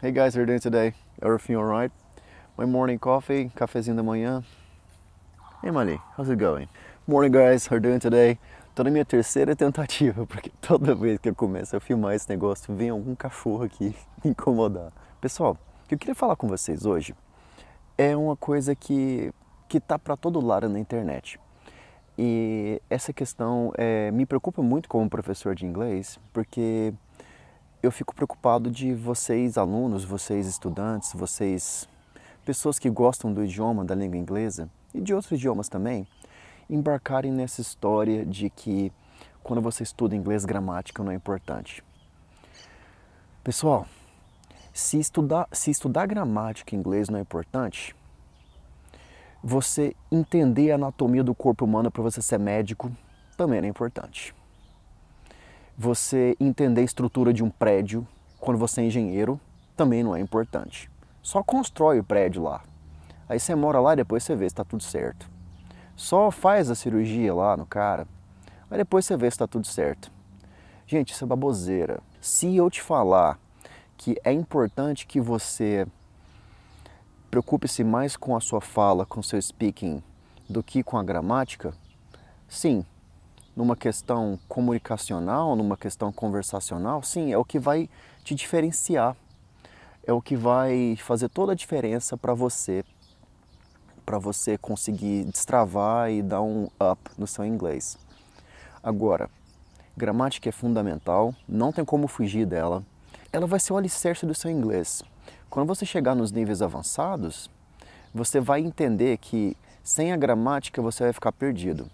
Hey guys, how are you doing today? Everything alright? My morning coffee, cafezinho da manhã. Hey Mali, how's it going? Morning guys, how are you doing today? Tô na minha terceira tentativa, porque toda vez que eu começo a filmar esse negócio, vem algum cachorro aqui me incomodar. Pessoal, o que eu queria falar com vocês hoje é uma coisa que, que tá para todo lado na internet. E essa questão é, me preocupa muito como professor de inglês, porque eu fico preocupado de vocês, alunos, vocês, estudantes, vocês, pessoas que gostam do idioma, da língua inglesa e de outros idiomas também, embarcarem nessa história de que quando você estuda inglês, gramática não é importante. Pessoal, se estudar, se estudar gramática em inglês não é importante, você entender a anatomia do corpo humano para você ser médico também não é importante. Você entender a estrutura de um prédio quando você é engenheiro também não é importante. Só constrói o prédio lá. Aí você mora lá e depois você vê se está tudo certo. Só faz a cirurgia lá no cara. Aí depois você vê se está tudo certo. Gente, isso é baboseira. Se eu te falar que é importante que você preocupe-se mais com a sua fala, com seu speaking, do que com a gramática, sim, numa questão comunicacional, numa questão conversacional, sim, é o que vai te diferenciar, é o que vai fazer toda a diferença para você, para você conseguir destravar e dar um up no seu inglês. Agora, gramática é fundamental, não tem como fugir dela. Ela vai ser o alicerce do seu inglês. Quando você chegar nos níveis avançados, você vai entender que sem a gramática você vai ficar perdido.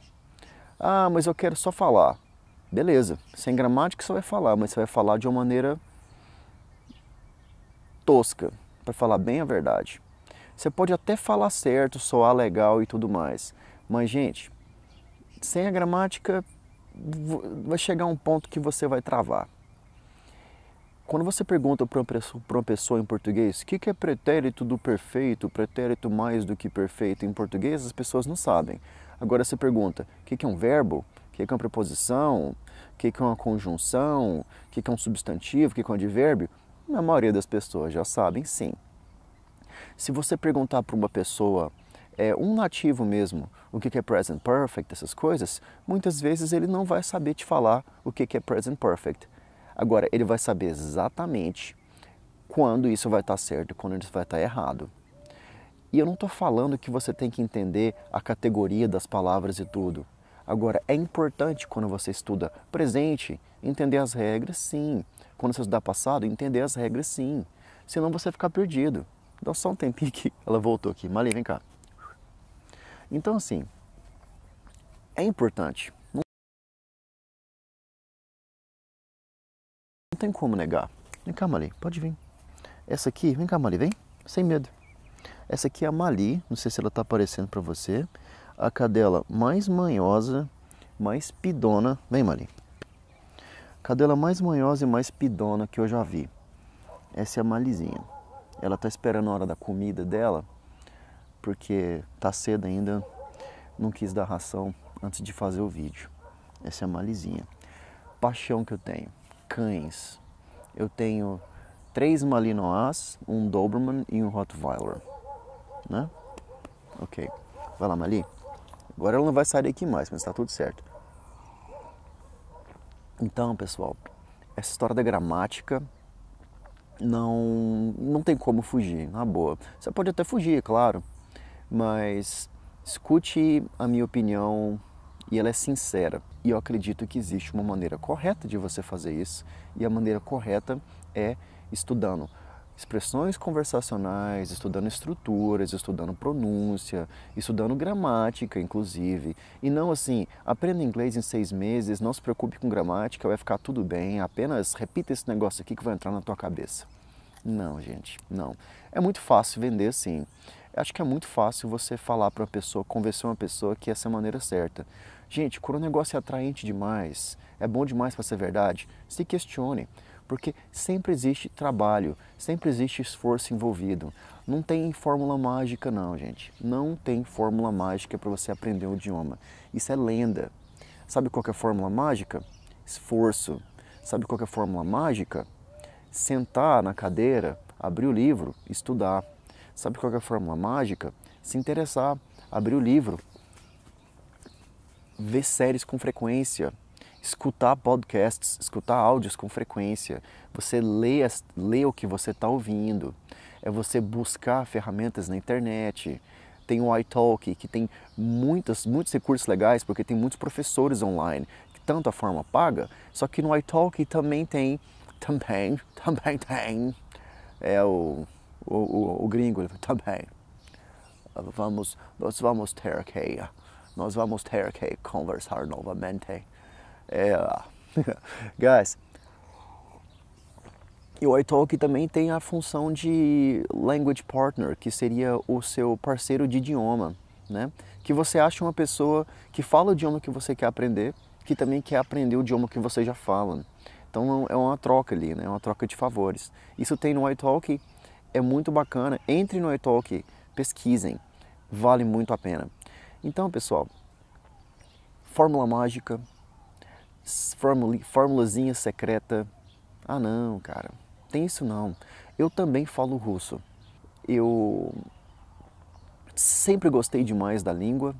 Ah, mas eu quero só falar. Beleza, sem gramática você vai falar, mas você vai falar de uma maneira tosca, para falar bem a verdade. Você pode até falar certo, soar legal e tudo mais, mas gente, sem a gramática vai chegar um ponto que você vai travar. Quando você pergunta para uma, pessoa, para uma pessoa em português o que, que é pretérito do perfeito, pretérito mais do que perfeito em português, as pessoas não sabem. Agora você pergunta: o que é um verbo? O que é uma preposição? O que é uma conjunção? O que é um substantivo? O que é um advérbio? A maioria das pessoas já sabem sim. Se você perguntar para uma pessoa, é, um nativo mesmo, o que é present perfect, essas coisas, muitas vezes ele não vai saber te falar o que é present perfect. Agora, ele vai saber exatamente quando isso vai estar tá certo e quando isso vai estar tá errado. E eu não estou falando que você tem que entender a categoria das palavras e tudo. Agora, é importante quando você estuda presente, entender as regras, sim. Quando você estudar passado, entender as regras, sim. Senão você fica perdido. Dá só um tempinho que ela voltou aqui. Mali, vem cá. Então, assim, é importante. Não tem como negar. Vem cá, Mali, pode vir. Essa aqui, vem cá, Mali, vem. Sem medo. Essa aqui é a Mali, não sei se ela está aparecendo para você. A cadela mais manhosa, mais pidona. Vem, Mali. Cadela mais manhosa e mais pidona que eu já vi. Essa é a Malizinha. Ela está esperando a hora da comida dela, porque tá cedo ainda, não quis dar ração antes de fazer o vídeo. Essa é a Malizinha. Paixão que eu tenho, cães. Eu tenho três Malinois, um Doberman e um Rottweiler né? Ok. Vai lá, Mali. Agora ela não vai sair daqui mais, mas está tudo certo. Então, pessoal, essa história da gramática não, não tem como fugir, na boa. Você pode até fugir, claro, mas escute a minha opinião e ela é sincera. E eu acredito que existe uma maneira correta de você fazer isso, e a maneira correta é estudando expressões conversacionais, estudando estruturas, estudando pronúncia, estudando gramática, inclusive. E não assim, aprenda inglês em seis meses, não se preocupe com gramática, vai ficar tudo bem, apenas repita esse negócio aqui que vai entrar na tua cabeça. Não, gente, não. É muito fácil vender sim. Acho que é muito fácil você falar para uma pessoa, convencer uma pessoa que essa é a maneira certa. Gente, quando o negócio é atraente demais, é bom demais para ser verdade, se questione porque sempre existe trabalho, sempre existe esforço envolvido. Não tem fórmula mágica não, gente. Não tem fórmula mágica para você aprender um idioma. Isso é lenda. Sabe qual é a fórmula mágica? Esforço. Sabe qual é a fórmula mágica? Sentar na cadeira, abrir o livro, estudar. Sabe qual é a fórmula mágica? Se interessar, abrir o livro, ver séries com frequência, escutar podcasts, escutar áudios com frequência, você lê, o que você está ouvindo, é você buscar ferramentas na internet. Tem o iTalk, que tem muitos muitos recursos legais, porque tem muitos professores online, tanto a forma paga, só que no iTalk também tem, também, também tem, é o, o, o, o gringo, também. Vamos, nós vamos ter que, nós vamos ter que conversar novamente. Yeah. É, Guys, e o iTalk também tem a função de language partner, que seria o seu parceiro de idioma, né? Que você acha uma pessoa que fala o idioma que você quer aprender, que também quer aprender o idioma que você já fala. Então é uma troca ali, né? É uma troca de favores. Isso tem no iTalk, é muito bacana. Entre no iTalk, pesquisem, vale muito a pena. Então, pessoal, fórmula mágica, fórmula, secreta. Ah, não, cara, tem isso não. Eu também falo russo. Eu sempre gostei demais da língua,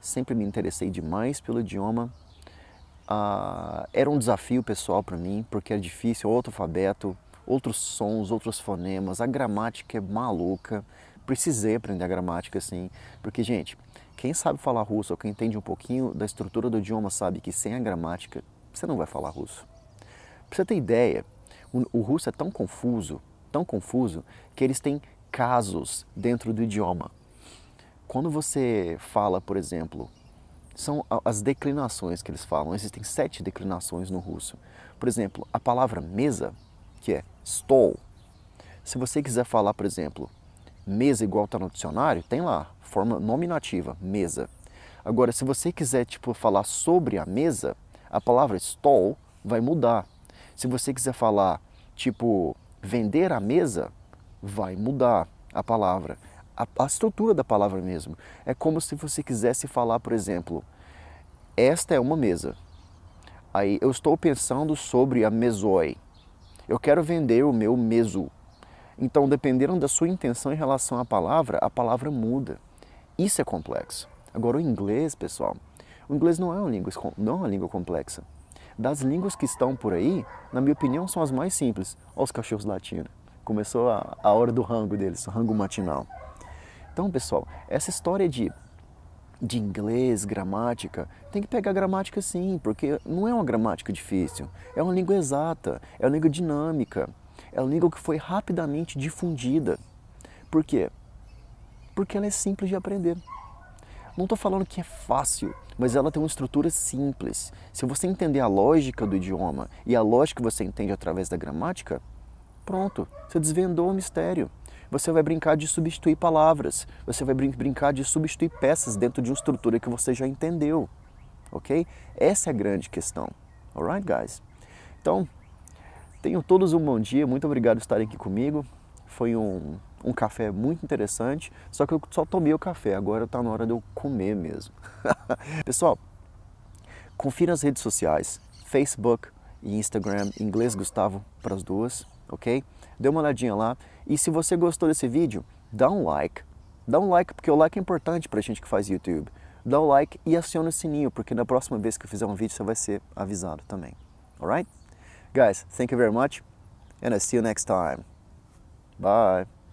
sempre me interessei demais pelo idioma. Ah, era um desafio pessoal para mim, porque era é difícil, é outro alfabeto, outros sons, outros fonemas, a gramática é maluca. Precisei aprender a gramática assim, porque, gente, quem sabe falar russo ou quem entende um pouquinho da estrutura do idioma sabe que sem a gramática você não vai falar russo. Para você ter ideia, o russo é tão confuso, tão confuso, que eles têm casos dentro do idioma. Quando você fala, por exemplo, são as declinações que eles falam. Existem sete declinações no russo. Por exemplo, a palavra mesa, que é stol. Se você quiser falar, por exemplo, mesa igual está no dicionário, tem lá, forma nominativa, mesa. Agora, se você quiser tipo, falar sobre a mesa, a palavra stall vai mudar. Se você quiser falar tipo vender a mesa, vai mudar a palavra, a, a estrutura da palavra mesmo. É como se você quisesse falar, por exemplo, esta é uma mesa. Aí eu estou pensando sobre a mesoi. Eu quero vender o meu meso. Então, dependendo da sua intenção em relação à palavra, a palavra muda. Isso é complexo. Agora, o inglês, pessoal, o inglês não é uma língua, não é uma língua complexa. Das línguas que estão por aí, na minha opinião, são as mais simples. Olha os cachorros latindo. Começou a, a hora do rango deles, o rango matinal. Então, pessoal, essa história de, de inglês, gramática, tem que pegar gramática sim, porque não é uma gramática difícil. É uma língua exata, é uma língua dinâmica, é uma língua que foi rapidamente difundida. Por quê? Porque ela é simples de aprender. Não estou falando que é fácil, mas ela tem uma estrutura simples. Se você entender a lógica do idioma e a lógica que você entende através da gramática, pronto, você desvendou o mistério. Você vai brincar de substituir palavras, você vai brin brincar de substituir peças dentro de uma estrutura que você já entendeu, ok? Essa é a grande questão, alright, guys? Então, tenham todos um bom dia, muito obrigado por estarem aqui comigo. Foi um um café muito interessante, só que eu só tomei o café, agora está na hora de eu comer mesmo. Pessoal, confira as redes sociais, Facebook e Instagram, Inglês Gustavo para as duas, ok? Dê uma olhadinha lá e se você gostou desse vídeo, dá um like. Dá um like porque o like é importante para a gente que faz YouTube. Dá um like e aciona o sininho porque na próxima vez que eu fizer um vídeo você vai ser avisado também. Alright? Guys, thank you very much and I see you next time. Bye.